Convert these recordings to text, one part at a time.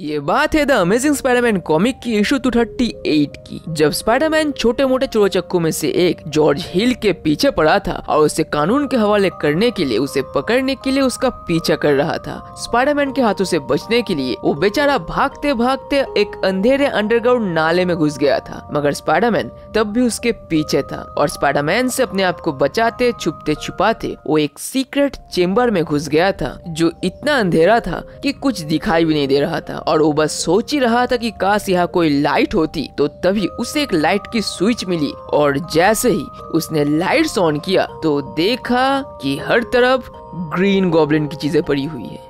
ये बात है द अमेजिंग स्पाइडरमैन कॉमिक की इशू 238 की जब स्पाइडरमैन छोटे मोटे चक्कू में से एक जॉर्ज हिल के पीछे पड़ा था और उसे कानून के हवाले करने के लिए उसे पकड़ने के लिए उसका पीछा कर रहा था स्पाइडरमैन के हाथों से बचने के लिए वो बेचारा भागते भागते एक अंधेरे अंडरग्राउंड नाले में घुस गया था मगर स्पाइडरमैन तब भी उसके पीछे था और स्पाइडरमैन से अपने आप को बचाते छुपते छुपाते वो एक सीक्रेट चेम्बर में घुस गया था जो इतना अंधेरा था की कुछ दिखाई भी नहीं दे रहा था और वो बस सोच ही रहा था कि काश यहाँ कोई लाइट होती तो तभी उसे एक लाइट की स्विच मिली और जैसे ही उसने लाइट्स ऑन किया तो देखा कि हर तरफ ग्रीन गॉबलिन की चीजें पड़ी हुई है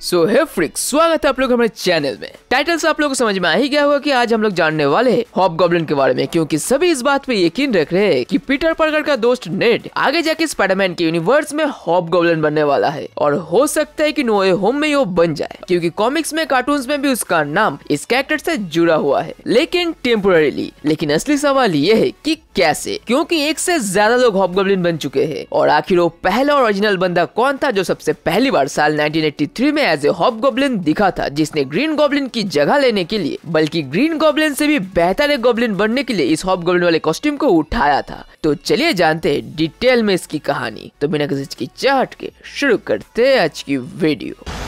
सो हे स्वागत है आप लोग हमारे चैनल में टाइटल से आप लोग को समझ में आ ही गया होगा कि आज हम लोग जानने वाले हैं हॉप गॉब्लिन के बारे में क्योंकि सभी इस बात पे यकीन रख रहे हैं कि पीटर पर्गर का दोस्त नेड आगे जाके स्पाइडरमैन के यूनिवर्स में हॉप गॉब्लिन बनने वाला है और हो सकता है की नो ए होम में वो बन जाए क्यूँकी कॉमिक्स में कार्टून में भी उसका नाम इस कैरेक्टर ऐसी जुड़ा हुआ है लेकिन टेम्पोरेली लेकिन असली सवाल ये है की कैसे क्यूँकी एक ऐसी ज्यादा लोग हॉप गॉब्लिन बन चुके हैं और आखिर वो पहला ओरिजिनल बंदा कौन था जो सबसे पहली बार साल नाइनटीन में एज ए हॉप गोब्लिन दिखा था जिसने ग्रीन गोब्लिन की जगह लेने के लिए बल्कि ग्रीन गोब्लिन से भी बेहतर एक गोब्लिन बनने के लिए इस हॉप गोब्लिन वाले कॉस्ट्यूम को उठाया था तो चलिए जानते हैं डिटेल में इसकी कहानी तो बिना किसी की चाहट के शुरू करते आज की वीडियो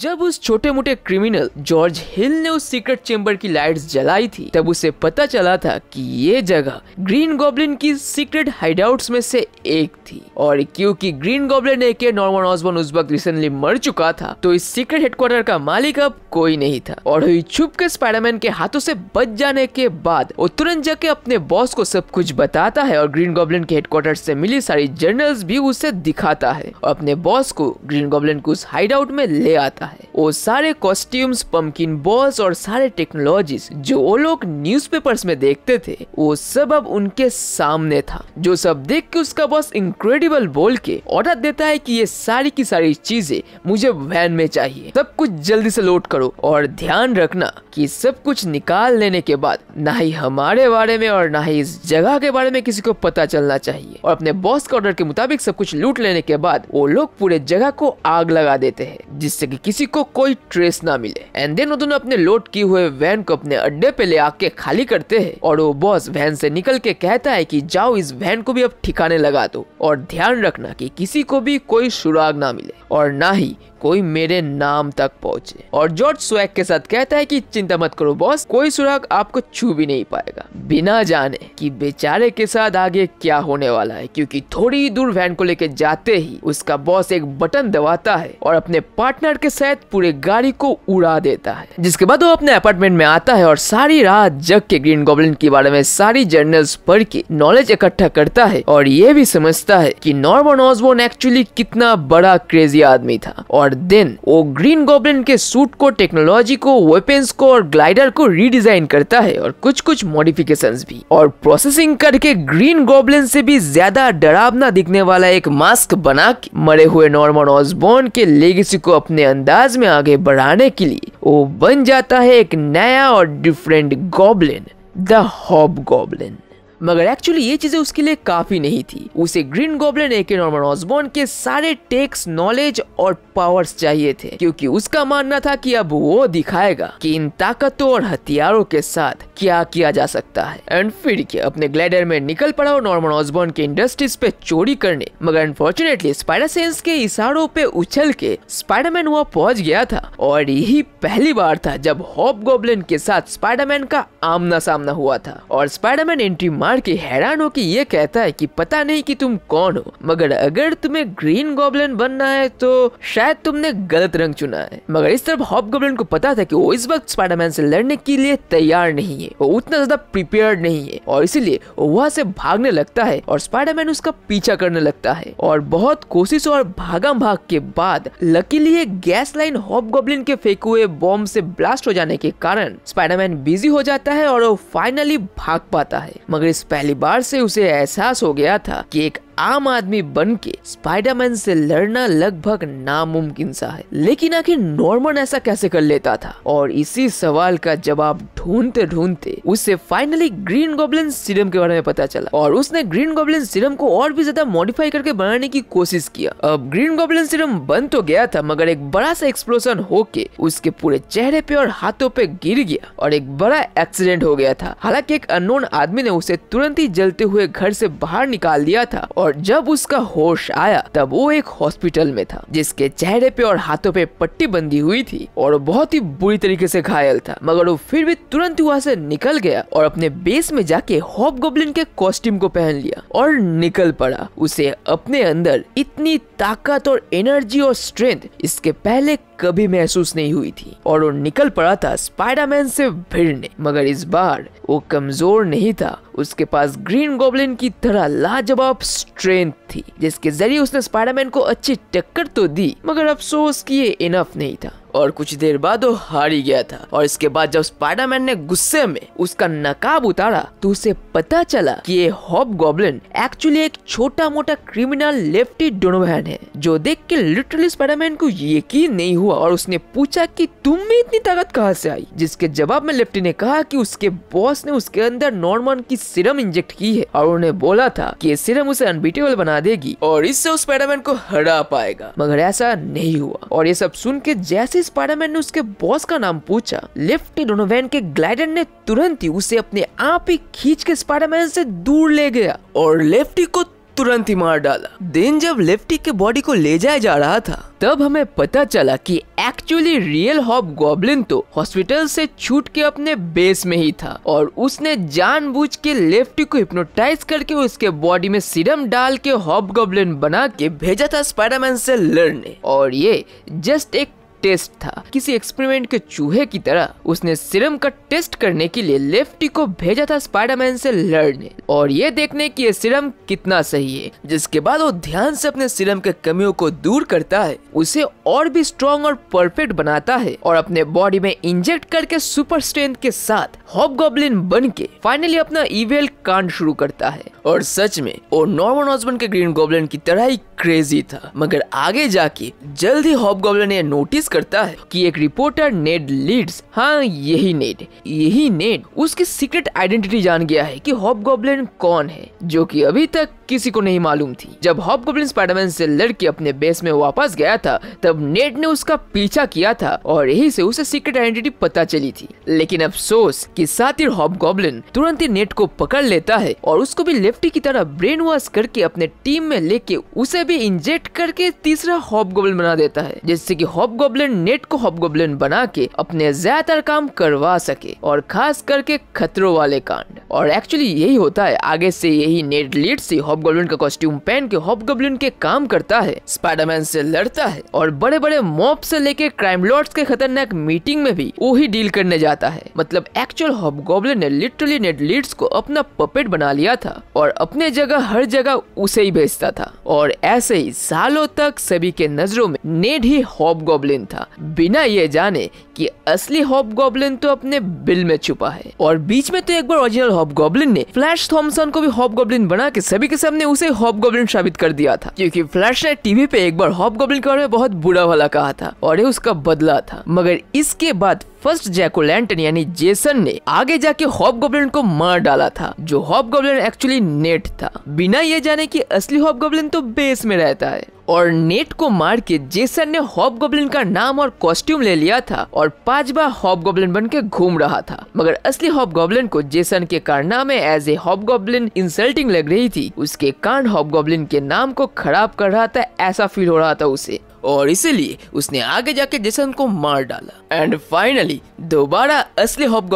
जब उस छोटे मोटे क्रिमिनल जॉर्ज हिल ने उस सीक्रेट चेम्बर की लाइट्स जलाई थी तब उसे पता चला था कि ये जगह ग्रीन गॉबलिन की सीक्रेट हाइडआउट्स में से एक थी और क्योंकि ग्रीन गोब्लिन एक नॉर्मन ऑसबॉर्न उस वक्त रिसेंटली मर चुका था तो इस सीक्रेट हेडक्वार्टर का मालिक अब कोई नहीं था और हुई छुप के स्पाइडरमैन के हाथों से बच जाने के बाद वो तुरंत जाके अपने बॉस को सब कुछ बताता है और ग्रीन गॉबलिन के हेडक्वार्टर से मिली सारी जर्नल्स भी उसे दिखाता है और अपने बॉस को ग्रीन गोब्लिन को उस हाइड में ले आता जाता है वो सारे कॉस्ट्यूम्स पंपकिन बॉल्स और सारे टेक्नोलॉजी जो वो लोग न्यूज में देखते थे वो सब अब उनके सामने था जो सब देख के उसका बॉस इनक्रेडिबल बोल के ऑर्डर देता है की ये सारी की सारी चीजें मुझे वैन में चाहिए सब कुछ जल्दी से लोड करो और ध्यान रखना कि सब कुछ निकाल लेने के बाद ना ही हमारे बारे में और ना ही इस जगह के बारे में किसी को पता चलना चाहिए और अपने बॉस के ऑर्डर के मुताबिक सब कुछ लूट लेने के बाद वो लोग पूरे जगह को आग लगा देते हैं जिससे कि किसी किसी को कोई ट्रेस ना मिले एंड देन वो दोनों अपने लोड किए हुए वैन को अपने अड्डे पे ले आके खाली करते हैं और वो बॉस वैन से निकल के कहता है कि जाओ इस वैन को भी अब ठिकाने लगा दो और ध्यान रखना कि किसी को भी कोई सुराग ना मिले और ना ही कोई मेरे नाम तक पहुंचे और जॉर्ज स्वैग के साथ कहता है कि चिंता मत करो बॉस कोई सुराग आपको छू भी नहीं पाएगा बिना जाने कि बेचारे के साथ आगे क्या होने वाला है क्योंकि थोड़ी दूर वैन को लेकर जाते ही उसका बॉस एक बटन दबाता है और अपने पार्टनर के साथ पूरे गाड़ी को उड़ा देता है जिसके बाद वो अपने अपार्टमेंट में आता है और सारी रात जग के ग्रीन गोबलिन के बारे में सारी जर्नल्स पढ़ के नॉलेज इकट्ठा करता है और ये भी समझता है की नॉर्मन ऑजबोन एक्चुअली कितना बड़ा क्रेजी आदमी था और और देन वो ग्रीन गोब्लिन के सूट को टेक्नोलॉजी को वेपन्स को और ग्लाइडर को रीडिजाइन करता है और कुछ कुछ मॉडिफिकेशन भी और प्रोसेसिंग करके ग्रीन गोब्लिन से भी ज्यादा डरावना दिखने वाला एक मास्क बना के मरे हुए नॉर्मन ऑसबोर्न के लेगेसी को अपने अंदाज में आगे बढ़ाने के लिए वो बन जाता है एक नया और different Goblin the Hob Goblin मगर एक्चुअली ये चीजें उसके लिए काफी नहीं थी उसे Green Goblin AKA Norman Osborn के सारे टेक्स नॉलेज और पावर्स चाहिए थे क्योंकि उसका मानना था कि अब वो दिखाएगा कि इन ताकतों और हथियारों के साथ क्या किया जा सकता है एंड फिर क्या अपने ग्लैडर में निकल पड़ा और नॉर्मन ऑसबॉर्न के इंडस्ट्रीज पे चोरी करने मगर अनफॉर्चुनेटली स्पाइडर सेंस के इशारों पे उछल के स्पाइडरमैन वहाँ पहुंच गया था और यही पहली बार था जब हॉप गोबलिन के साथ स्पाइडरमैन का आमना सामना हुआ था और स्पाइडरमैन एंट्री मार के हैरान हो की ये कहता है की पता नहीं की तुम कौन हो मगर अगर तुम्हें ग्रीन गोबलिन बनना है तो शायद तुमने गलत रंग चुना है मगर इस तरफ हॉप गोबलिन को पता था की वो इस वक्त स्पाइडरमैन से लड़ने के लिए तैयार नहीं है है वो उतना ज्यादा प्रिपेयर नहीं है और इसीलिए वहाँ से भागने लगता है और स्पाइडरमैन उसका पीछा करने लगता है और बहुत कोशिश और भागम भाग के बाद लकीली एक गैस लाइन हॉप गोब्लिन के फेंके हुए बॉम्ब से ब्लास्ट हो जाने के कारण स्पाइडरमैन बिजी हो जाता है और वो फाइनली भाग पाता है मगर इस पहली बार से उसे एहसास हो गया था की एक आम आदमी बन के स्पाइडरमैन से लड़ना लगभग नामुमकिन सा है लेकिन आखिर नॉर्मन ऐसा कैसे कर लेता था और इसी सवाल का जवाब ढूंढते ढूंढते उसे फाइनली ग्रीन गोब्लिन सीरम के बारे में पता चला और उसने ग्रीन गोब्लिन सीरम को और भी ज्यादा मॉडिफाई करके बनाने की कोशिश किया अब ग्रीन गोब्लिन सीरम बन तो गया था मगर एक बड़ा सा एक्सप्लोशन होके उसके पूरे चेहरे पे और हाथों पे गिर गया और एक बड़ा एक्सीडेंट हो गया था हालांकि एक अनोन आदमी ने उसे तुरंत ही जलते हुए घर से बाहर निकाल दिया था और और जब उसका होश आया तब वो एक हॉस्पिटल में था जिसके चेहरे पे और हाथों पे पट्टी बंधी हुई थी और बहुत ही बुरी तरीके से घायल था मगर वो फिर भी तुरंत वहाँ से निकल गया और अपने बेस में जाके हॉप गोब्लिन के कॉस्ट्यूम को पहन लिया और निकल पड़ा उसे अपने अंदर इतनी ताकत और एनर्जी और स्ट्रेंथ इसके पहले कभी महसूस नहीं हुई थी और वो निकल पड़ा था स्पाइडरमैन से भिड़ने मगर इस बार वो कमजोर नहीं था उसके पास ग्रीन गोब्लिन की तरह लाजवाब स्ट्रेंथ थी जिसके जरिए उसने स्पाइडरमैन को अच्छी टक्कर तो दी मगर अफसोस की ये इनफ नहीं था और कुछ देर बाद वो हार ही गया था और इसके बाद जब स्पाइडरमैन ने गुस्से में उसका नकाब उतारा तो उसे पता चला कि ये हॉब गॉबलिन एक्चुअली एक छोटा मोटा क्रिमिनल लेफ्टी डोनोवैन है जो देख के लिटरली स्पाइडरमैन को यकीन नहीं हुआ और उसने पूछा की तुम में इतनी ताकत कहाँ से आई जिसके जवाब में लेफ्टी ने कहा की उसके बॉस ने उसके अंदर नॉर्मन की सिरम इंजेक्ट की है और उन्हें बोला था की सिरम उसे अनबीटेबल बना देगी और इससे उस स्पाइडरमैन को हरा पाएगा मगर ऐसा नहीं हुआ और ये सब सुन के जैसे स्पाइडरमैन ने उसके बॉस का नाम पूछा लिफ्ट डोनोवैन के ग्लाइडर ने तुरंत ही उसे अपने आप ही खींच के स्पाइडरमैन से दूर ले गया और लेफ्टी को तुरंत ही मार डाला दिन जब लेफ्टी के बॉडी को ले जाया जा रहा था तब हमें पता चला कि एक्चुअली रियल हॉप गॉबलिन तो हॉस्पिटल से छूट के अपने बेस में ही था और उसने जानबूझ के लेफ्टी को हिप्नोटाइज करके उसके बॉडी में सीरम डाल के हॉप गॉबलिन बना के भेजा था स्पाइडरमैन से लड़ने और ये जस्ट एक टेस्ट था किसी एक्सपेरिमेंट के चूहे की तरह उसने सिरम का टेस्ट करने के लिए लेफ्टी को भेजा था स्पाइडरमैन से लड़ने और ये देखने की ये सिरम कितना सही है जिसके बाद वो ध्यान से अपने सिरम के कमियों को दूर करता है उसे और भी स्ट्रॉन्ग और परफेक्ट बनाता है और अपने बॉडी में इंजेक्ट करके सुपर स्ट्रेंथ के साथ हॉप हॉबगॉब्लिन बन के फाइनली अपना इवेल कांड शुरू करता है और सच में वो नॉर्मन ऑसबन के ग्रीन गॉब्लिन की तरह ही क्रेजी था मगर आगे जाके जल्द ही हॉबगॉब्लिन ये नोटिस करता है कि एक रिपोर्टर नेड लीड्स हाँ यही नेड यही नेड उसकी सीक्रेट आइडेंटिटी जान गया है कि हॉप गॉबलिन कौन है जो कि अभी तक किसी को नहीं मालूम थी जब हॉप गोब्लिन स्पाइडरमैन से लड़के अपने बेस में वापस गया था तब नेट ने उसका पीछा किया था और यही से उसे सीक्रेट आइडेंटिटी पता चली थी लेकिन अफसोस कि सातिर हॉप गोब्लिन तुरंत ही नेट को पकड़ लेता है और उसको भी लेफ्टी की तरह ब्रेन वॉश करके अपने टीम में लेके उसे भी इंजेक्ट करके तीसरा हॉप गोब्लिन बना देता है जिससे की हॉप गोब्लिन नेट को हॉप गोब्लिन बना के अपने ज्यादातर काम करवा सके और खास करके खतरों वाले कांड और एक्चुअली यही होता है आगे से यही नेट लीड से हॉबगोब्लिन का कॉस्ट्यूम पहन के हॉबगोब्लिन के काम करता है स्पाइडरमैन से लड़ता है और बड़े बड़े मॉब से लेके क्राइम लॉर्ड्स के खतरनाक मीटिंग में भी वो ही डील करने जाता है मतलब एक्चुअल हॉबगोब्लिन ने लिटरली नेड लीड्स को अपना पपेट बना लिया था और अपने जगह हर जगह उसे ही भेजता था और ऐसे ही सालों तक सभी के नजरों में नेड ही हॉबगोब्लिन था बिना ये जाने कि असली गोब्लिन तो अपने बिल में छुपा है और बीच में तो एक बार ओरिजिनल गोब्लिन ने फ्लैश थॉमसन को भी गोब्लिन बना के सभी के सब ने उसे हॉप हॉबगोब्लिन साबित कर दिया था क्योंकि फ्लैश ने टीवी पे एक बार हॉबगोब्लिन के बारे में बहुत बुरा भला कहा था और ये उसका बदला था मगर इसके बाद फर्स्ट जैको लैंटन यानी जेसन ने आगे जाके हॉप गोब्लिन को मार डाला था जो हॉप गोब्लिन एक्चुअली नेट था बिना ये जाने की असली हॉप गोब्लिन तो बेस में रहता है और नेट को मार के जेसन ने हॉप गोब्लिन का नाम और कॉस्ट्यूम ले लिया था और पांच बार हॉप गोब्लिन बन के घूम रहा था मगर असली हॉप गोब्लिन को जेसन के कारनामे as a Hob Goblin insulting लग रही थी उसके कारण हॉप गोब्लिन के नाम को खराब कर रहा था ऐसा फील हो रहा था उसे और इसीलिए उसने आगे जाके जेसन को मार डाला एंड फाइनली दोबारा असली हॉप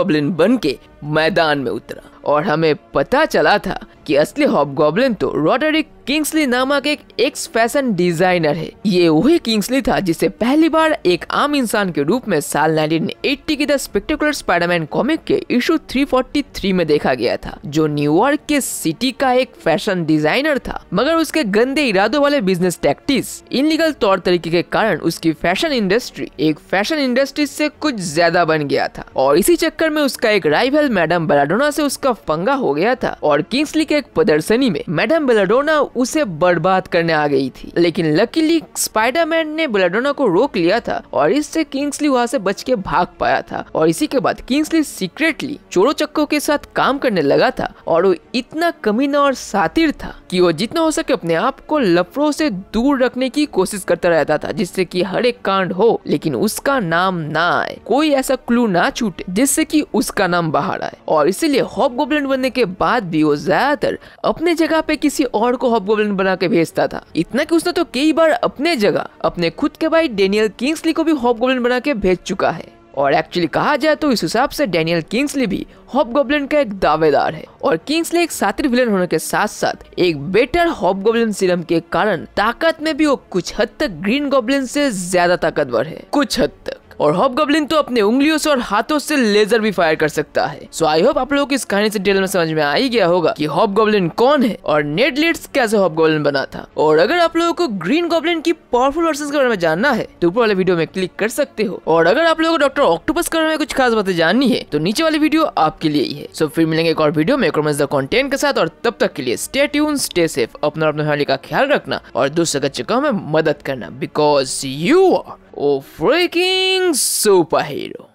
के मैदान में उतरा और हमें पता चला था कि असली गॉबलिन तो रोडरिक किंग्सली नामक एक एक्स फैशन डिजाइनर है ये वही किंग्सली था जिसे पहली बार एक आम इंसान के रूप में साल 1980 की द स्पेक्टेकुलर स्पाइडरमैन कॉमिक के इशू 343 में देखा गया था जो न्यूयॉर्क के सिटी का एक फैशन डिजाइनर था मगर उसके गंदे इरादों वाले बिजनेस टैक्टिस इनलीगल तौर तरीके के कारण उसकी फैशन इंडस्ट्री एक फैशन इंडस्ट्री से कुछ ज्यादा बन गया था और इसी चक्कर में उसका एक राइवल मैडम बेलाडोना से उसका पंगा हो गया था और किंग्सली के एक प्रदर्शनी में मैडम बेलाडोना उसे बर्बाद करने आ गई थी लेकिन लकीली स्पाइडरमैन ने बेलाडोना को रोक लिया था और इससे किंग्सली वहाँ से बच के भाग पाया था और इसी के बाद किंग्सली सीक्रेटली चोरों चक्को के साथ काम करने लगा था और वो इतना कमीना और सातिर था कि वो जितना हो सके अपने आप को लफड़ों से दूर रखने की कोशिश करता रहता था जिससे कि हर एक कांड हो लेकिन उसका नाम ना आए कोई ऐसा क्लू ना छूटे जिससे कि उसका नाम बाहर रहा है और इसीलिए हॉप गोब्लिन बनने के बाद भी वो ज्यादातर अपने जगह पे किसी और को हॉप गोब्लिन बना के भेजता था इतना की उसने तो कई बार अपने जगह अपने खुद के भाई डेनियल किंग्सली को भी हॉप गोब्लिन बना के भेज चुका है और एक्चुअली कहा जाए तो इस हिसाब से डेनियल किंग्सली भी हॉप गोब्लिन का एक दावेदार है और किंग्सली एक सातिर विलन होने के साथ साथ एक बेटर हॉप गोब्लिन सीरम के कारण ताकत में भी वो कुछ हद तक ग्रीन गोबलिन से ज्यादा ताकतवर है कुछ हद तक और हॉबगब्लिन तो अपने उंगलियों से और हाथों से लेजर भी फायर कर सकता है सो आई होप आप लोगों को इस कहानी से डिटेल में समझ में आ ही गया होगा कि हॉबगब्लिन कौन है और नेटलिट्स कैसे हॉबगब्लिन बना था और अगर आप लोगों को ग्रीन गॉब्लिन की पावरफुल वर्सेस के बारे में जानना है तो ऊपर वाले वीडियो में क्लिक कर सकते हो और अगर आप लोगों को डॉक्टर ऑक्टोपस के बारे में कुछ खास बातें जाननी है तो नीचे वाली वीडियो आपके लिए ही है सो फिर मिलेंगे एक और वीडियो में कॉन्टेंट के साथ और तब तक के लिए स्टे ट्यून स्टे सेफ अपना अपने फैमिली का ख्याल रखना और दूसरे बच्चे को हमें मदद करना because you are or freaking superhero.